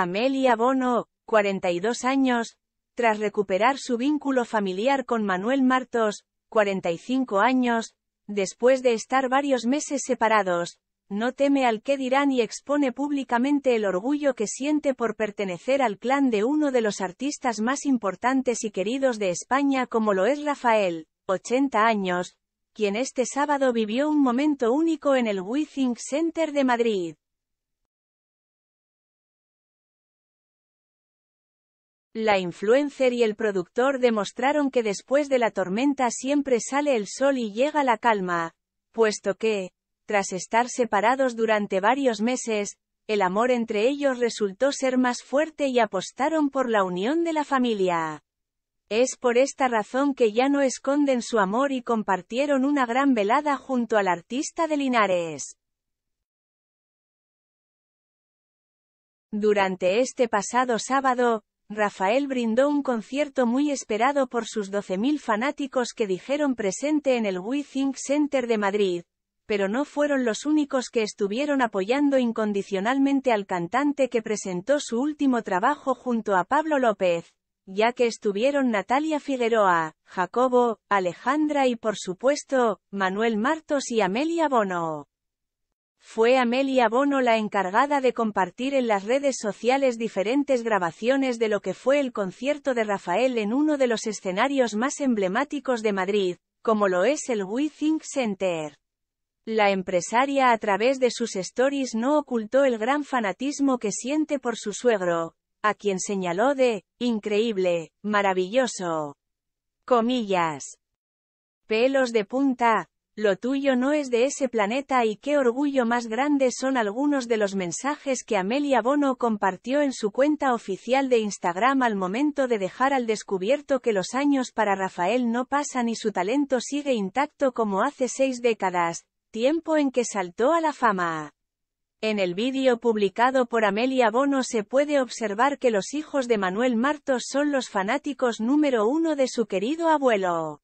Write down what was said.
Amelia Bono, 42 años, tras recuperar su vínculo familiar con Manuel Martos, 45 años, después de estar varios meses separados, no teme al que dirán y expone públicamente el orgullo que siente por pertenecer al clan de uno de los artistas más importantes y queridos de España como lo es Rafael, 80 años, quien este sábado vivió un momento único en el Withing Center de Madrid. La influencer y el productor demostraron que después de la tormenta siempre sale el sol y llega la calma, puesto que, tras estar separados durante varios meses, el amor entre ellos resultó ser más fuerte y apostaron por la unión de la familia. Es por esta razón que ya no esconden su amor y compartieron una gran velada junto al artista de Linares. Durante este pasado sábado, Rafael brindó un concierto muy esperado por sus 12.000 fanáticos que dijeron presente en el We Think Center de Madrid, pero no fueron los únicos que estuvieron apoyando incondicionalmente al cantante que presentó su último trabajo junto a Pablo López, ya que estuvieron Natalia Figueroa, Jacobo, Alejandra y por supuesto, Manuel Martos y Amelia Bono fue Amelia Bono la encargada de compartir en las redes sociales diferentes grabaciones de lo que fue el concierto de Rafael en uno de los escenarios más emblemáticos de Madrid, como lo es el We Think Center. La empresaria a través de sus stories no ocultó el gran fanatismo que siente por su suegro, a quien señaló de, increíble, maravilloso. Comillas. Pelos de punta, lo tuyo no es de ese planeta y qué orgullo más grande son algunos de los mensajes que Amelia Bono compartió en su cuenta oficial de Instagram al momento de dejar al descubierto que los años para Rafael no pasan y su talento sigue intacto como hace seis décadas, tiempo en que saltó a la fama. En el vídeo publicado por Amelia Bono se puede observar que los hijos de Manuel Martos son los fanáticos número uno de su querido abuelo.